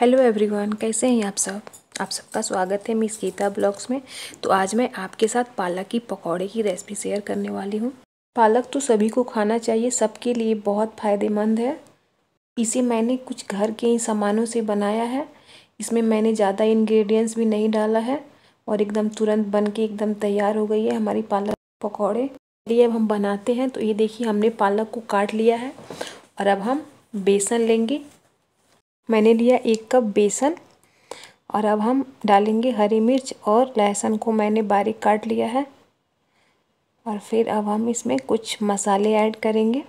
hello everyone कैसे हैं आप सब आप सबका स्वागत है मिस गीता ब्लॉग्स में तो आज मैं आपके साथ पालक की पकौड़े की रेसिपी शेयर करने वाली हूँ पालक तो सभी को खाना चाहिए सबके लिए बहुत फ़ायदेमंद है इसे मैंने कुछ घर के ही सामानों से बनाया है इसमें मैंने ज़्यादा इंग्रेडिएंट्स भी नहीं डाला है और एकदम तुरंत बन के एकदम तैयार हो गई है हमारी पालक पकौड़े चलिए अब हम बनाते हैं तो ये देखिए हमने पालक को काट लिया है और अब हम बेसन लेंगे मैंने लिया एक कप बेसन और अब हम डालेंगे हरी मिर्च और लहसुन को मैंने बारीक काट लिया है और फिर अब हम इसमें कुछ मसाले ऐड करेंगे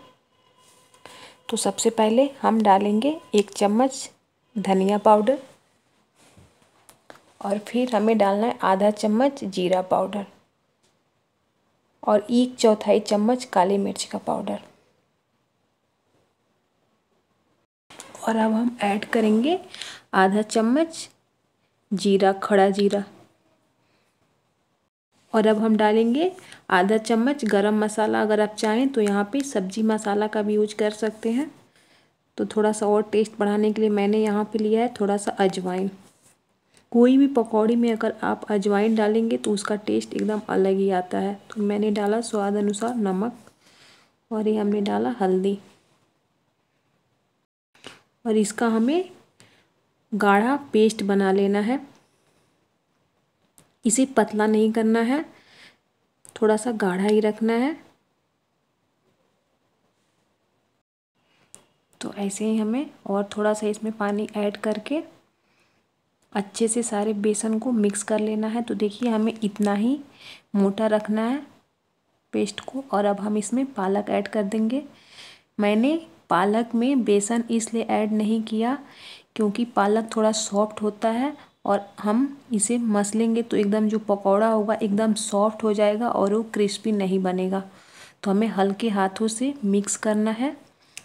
तो सबसे पहले हम डालेंगे एक चम्मच धनिया पाउडर और फिर हमें डालना है आधा चम्मच जीरा पाउडर और एक चौथाई चम्मच काली मिर्च का पाउडर और अब हम ऐड करेंगे आधा चम्मच जीरा खड़ा जीरा और अब हम डालेंगे आधा चम्मच गरम मसाला अगर आप चाहें तो यहाँ पे सब्जी मसाला का भी यूज कर सकते हैं तो थोड़ा सा और टेस्ट बढ़ाने के लिए मैंने यहाँ पे लिया है थोड़ा सा अजवाइन कोई भी पकौड़ी में अगर आप अजवाइन डालेंगे तो उसका टेस्ट एकदम अलग ही आता है तो मैंने डाला स्वाद अनुसार नमक और ये हमने डाला हल्दी और इसका हमें गाढ़ा पेस्ट बना लेना है इसे पतला नहीं करना है थोड़ा सा गाढ़ा ही रखना है तो ऐसे ही हमें और थोड़ा सा इसमें पानी ऐड करके अच्छे से सारे बेसन को मिक्स कर लेना है तो देखिए हमें इतना ही मोटा रखना है पेस्ट को और अब हम इसमें पालक ऐड कर देंगे मैंने पालक में बेसन इसलिए ऐड नहीं किया क्योंकि पालक थोड़ा सॉफ्ट होता है और हम इसे मसलेंगे तो एकदम जो पकौड़ा होगा एकदम सॉफ्ट हो जाएगा और वो क्रिस्पी नहीं बनेगा तो हमें हल्के हाथों से मिक्स करना है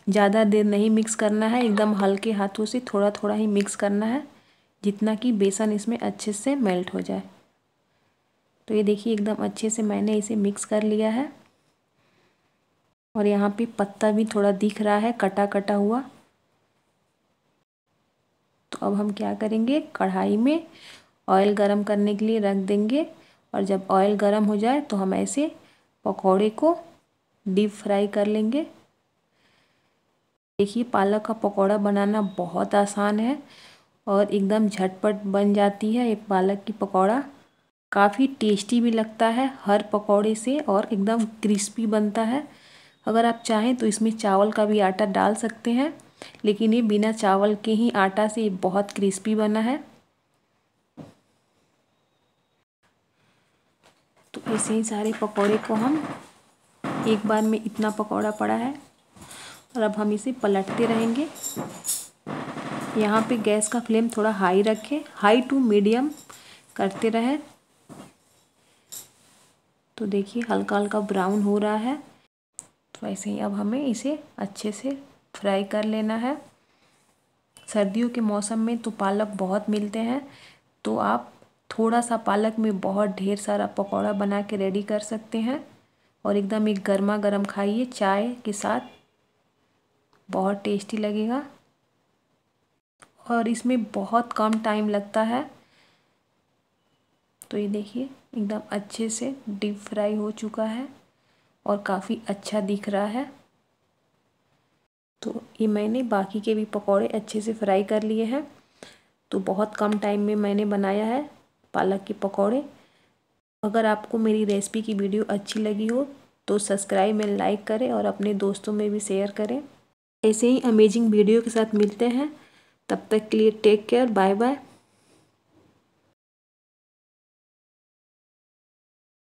ज़्यादा देर नहीं मिक्स करना है एकदम हल्के हाथों से थोड़ा थोड़ा ही मिक्स करना है जितना कि बेसन इसमें अच्छे से मेल्ट हो जाए तो ये देखिए एकदम अच्छे से मैंने इसे मिक्स कर लिया है और यहाँ पे पत्ता भी थोड़ा दिख रहा है कटा कटा हुआ तो अब हम क्या करेंगे कढ़ाई में ऑयल गरम करने के लिए रख देंगे और जब ऑयल गरम हो जाए तो हम ऐसे पकौड़े को डीप फ्राई कर लेंगे देखिए पालक का पकौड़ा बनाना बहुत आसान है और एकदम झटपट बन जाती है ये पालक की पकौड़ा काफ़ी टेस्टी भी लगता है हर पकौड़े से और एकदम क्रिस्पी बनता है अगर आप चाहें तो इसमें चावल का भी आटा डाल सकते हैं लेकिन ये बिना चावल के ही आटा से बहुत क्रिस्पी बना है तो ऐसे ही सारे पकौड़े को हम एक बार में इतना पकौड़ा पड़ा है और अब हम इसे पलटते रहेंगे यहाँ पे गैस का फ्लेम थोड़ा हाई रखें हाई टू मीडियम करते रहें तो देखिए हल्का हल्का ब्राउन हो रहा है वैसे तो ही अब हमें इसे अच्छे से फ्राई कर लेना है सर्दियों के मौसम में तो पालक बहुत मिलते हैं तो आप थोड़ा सा पालक में बहुत ढेर सारा पकौड़ा बना के रेडी कर सकते हैं और एकदम एक गर्मा गर्म खाइए चाय के साथ बहुत टेस्टी लगेगा और इसमें बहुत कम टाइम लगता है तो ये देखिए एकदम अच्छे से डीप फ्राई हो चुका है और काफ़ी अच्छा दिख रहा है तो ये मैंने बाकी के भी पकौड़े अच्छे से फ्राई कर लिए हैं तो बहुत कम टाइम में मैंने बनाया है पालक के पकौड़े अगर आपको मेरी रेसिपी की वीडियो अच्छी लगी हो तो सब्सक्राइब एंड लाइक करें और अपने दोस्तों में भी शेयर करें ऐसे ही अमेजिंग वीडियो के साथ मिलते हैं तब तक के लिए टेक केयर बाय बाय